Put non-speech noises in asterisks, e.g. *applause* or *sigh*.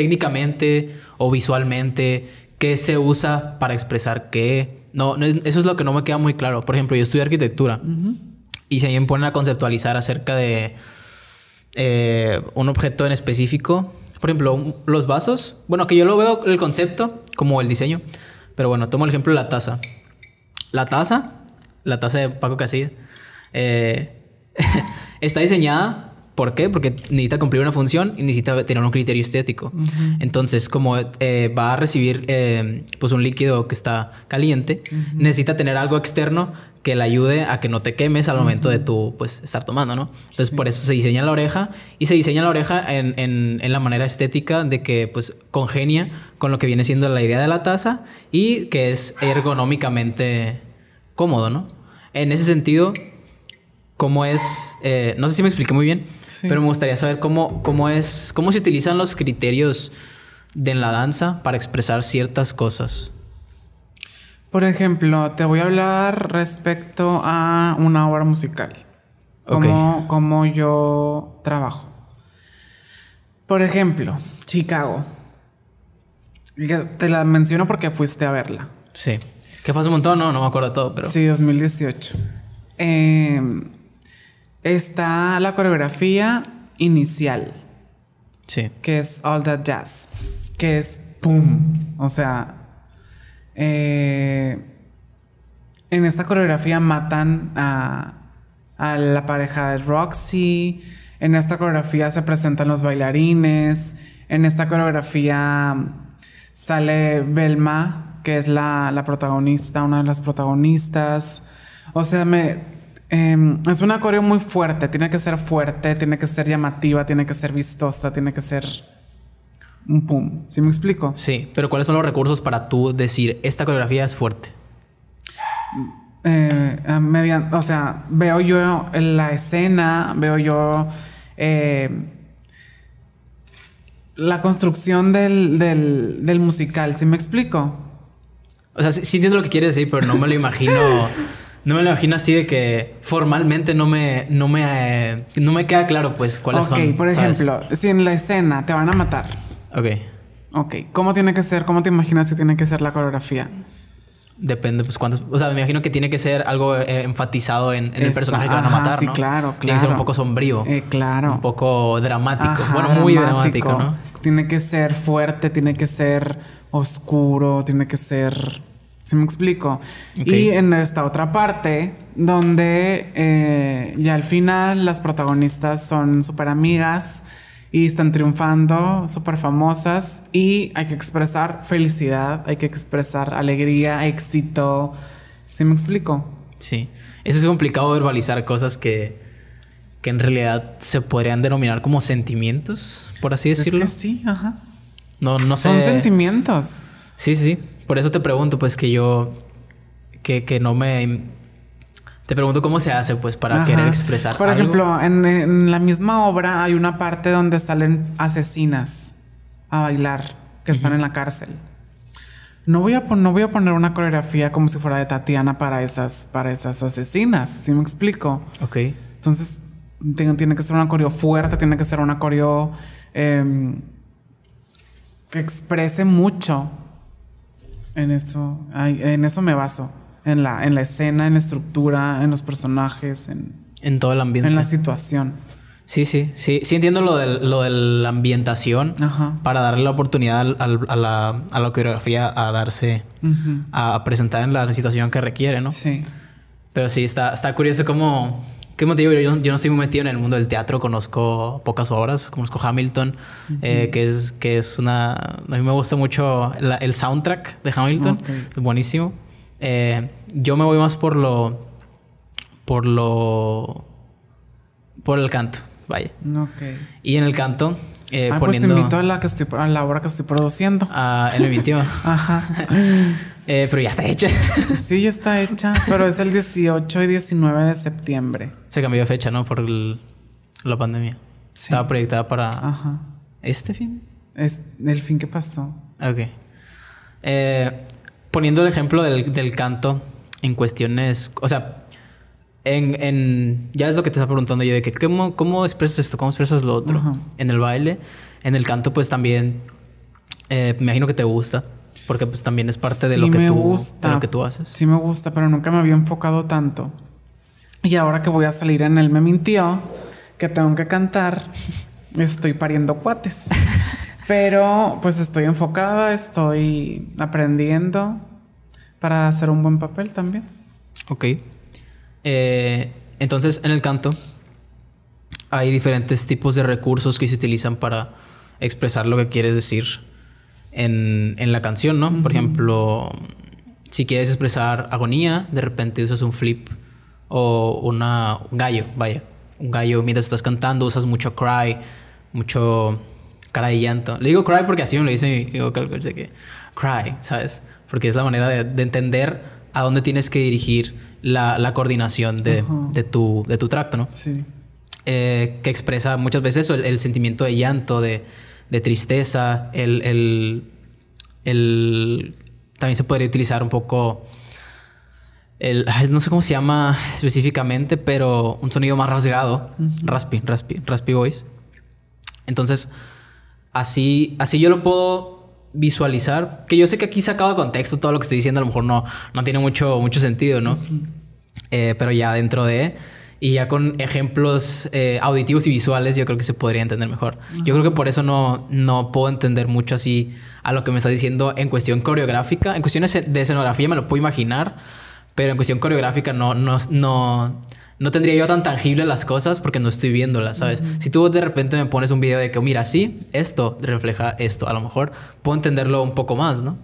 técnicamente o visualmente, qué se usa para expresar qué. No, es, eso es lo que no me queda muy claro. Por ejemplo, yo estudio arquitectura y se me ponen a conceptualizar acerca de eh, un objeto en específico, por ejemplo, los vasos, bueno, que yo lo veo el concepto como el diseño, pero bueno, tomo el ejemplo de la taza. La taza, la taza de Paco Casillas, eh, *laughs* está diseñada ¿Por qué? Porque necesita cumplir una función y necesita tener un criterio estético. Entonces, como eh, va a recibir eh, pues un líquido que está caliente, necesita tener algo externo que le ayude a que no te quemes al momento de tu, pues, estar tomando, ¿no? Entonces, por eso se diseña la oreja y se diseña la oreja en, la manera estética de que, pues, congenia con lo que viene siendo la idea de la taza y que es ergonómicamente cómodo, ¿no? En ese sentido, cómo es, eh, no sé si me expliqué muy bien, pero me gustaría saber cómo, cómo es, cómo se utilizan los criterios de la danza para expresar ciertas cosas. Por ejemplo, te voy a hablar respecto a una obra musical. Cómo, yo trabajo. Por ejemplo, Chicago. Te la menciono porque fuiste a verla. Sí. Que fue hace un montón, no, no me acuerdo todo, pero. Sí, 2018. Eh, em, está la coreografía inicial. Sí. Que es All That Jazz. Que es ¡pum! O sea, eh, en esta coreografía matan a, la pareja de Roxy. En esta coreografía se presentan los bailarines. En esta coreografía sale Belma, que es la, la protagonista, una de las protagonistas. O sea, me, Em, es una coreo muy fuerte, tiene que ser fuerte, tiene que ser llamativa, tiene que ser vistosa, tiene que ser un pum. ¿Sí me explico? Sí, pero ¿cuáles son los recursos para tú decir esta coreografía es fuerte? Eh, o sea, veo yo la escena, veo yo eh, la construcción del, musical, ¿sí me explico? O sea, sí, entiendo lo que quieres decir, pero no me lo imagino *laughs* No me lo imagino así de que formalmente no me, no me, no me queda claro, pues, cuáles son. Ok, por ejemplo, si en la escena te van a matar. Ok. Ok, ¿cómo tiene que ser? ¿Cómo te imaginas que tiene que ser la coreografía? Depende, pues cuántos. O sea, me imagino que tiene que ser algo eh, enfatizado en, el personaje que van a matar. Sí, claro, claro. Tiene que ser un poco sombrío. Eh, claro. Un poco dramático. bueno, muy dramático. dramático ¿no? Tiene que ser fuerte, tiene que ser oscuro, tiene que ser ¿Sí me explico? Y en esta otra parte, donde eh, ya al final las protagonistas son súper amigas y están triunfando, súper famosas, y hay que expresar felicidad, hay que expresar alegría, éxito. ¿Sí me explico? Sí. Eso es complicado verbalizar cosas que, en realidad se podrían denominar como sentimientos, por así decirlo. Es sí, ajá. No, no sé. Son sentimientos. Sí, sí por eso te pregunto, pues que yo, que, no me... Te pregunto cómo se hace, pues, para querer expresar. Por ejemplo, en, la misma obra hay una parte donde salen asesinas a bailar que están en la cárcel. No voy, a, no voy a poner una coreografía como si fuera de Tatiana para esas, para esas asesinas, ¿Sí me explico. Ok. Entonces, tiene, que ser una coreo fuerte, tiene que ser una coreo em, que exprese mucho en eso, en eso me baso. En la, en la escena, en la estructura, en los personajes, en, en todo el ambiente. En la situación. Sí, sí, sí, sí entiendo lo de, lo de la ambientación para darle la oportunidad a, la, a, coreografía a darse, a, presentar en la situación que requiere, ¿no? Sí. Pero sí, está, está curioso cómo qué yo, no estoy muy metido en el mundo del teatro, conozco pocas obras, conozco Hamilton, eh, que, es, que es una... A mí me gusta mucho el soundtrack de Hamilton, es buenísimo. Eh, yo me voy más por lo... por lo... por el canto, vaya. Y en el canto eh, ah, pues te invito a la, obra que estoy produciendo. Ah, él me Ajá. *laughs* Eh, pero ya está hecha. *laughs* sí, ya está hecha. Pero es el 18 y 19 de septiembre. Se cambió fecha, ¿no? Por la pandemia. Estaba proyectada para... Ajá. ¿Este fin? Es el fin que pasó. Ok. Eh, poniendo el ejemplo del, del canto en cuestiones... O sea, en, en, ya es lo que te estaba preguntando yo de que cómo, cómo expresas esto, cómo expresas lo otro. En el baile, en el canto, pues también eh, me imagino que te gusta. Porque pues también es parte de, lo que tú, lo que tú haces. Sí me gusta, pero nunca me había enfocado tanto. Y ahora que voy a salir en el me mintió que tengo que cantar. Estoy pariendo cuates. *laughs* pero pues estoy enfocada, estoy aprendiendo para hacer un buen papel también. Ok. Eh, entonces, en el canto hay diferentes tipos de recursos que se utilizan para expresar lo que quieres decir en, la canción, ¿no? Por ejemplo, si quieres expresar agonía, de repente usas un flip o una, un gallo, vaya. Un gallo mientras estás cantando, usas mucho cry, mucho cara de llanto. Le digo cry porque así me lo dice mi vocal coach que cry, ¿sabes? Porque es la manera de entender a dónde tienes que dirigir la, coordinación de, tu, de tu tracto, ¿no? Sí. Eh, que expresa muchas veces eso, el, sentimiento de llanto, de, tristeza, el, También se podría utilizar un poco... El, no sé cómo se llama específicamente, pero un sonido más rasgado, raspy, raspy, raspy voice. Entonces, así, así yo lo puedo visualizar, que yo sé que aquí sacado de contexto todo lo que estoy diciendo, a lo mejor no, no tiene mucho, mucho sentido, ¿no? Eh, pero ya dentro de, y ya con ejemplos eh, auditivos y visuales, yo creo que se podría entender mejor. Yo creo que por eso no, no puedo entender mucho así a lo que me está diciendo en cuestión coreográfica, en cuestiones de escenografía me lo puedo imaginar pero en cuestión coreográfica no, no, no, no tendría yo tan tangible las cosas porque no estoy viéndolas, ¿sabes? Si tú de repente me pones un video de que, oh, mira, sí, esto refleja esto, a lo mejor puedo entenderlo un poco más, ¿no?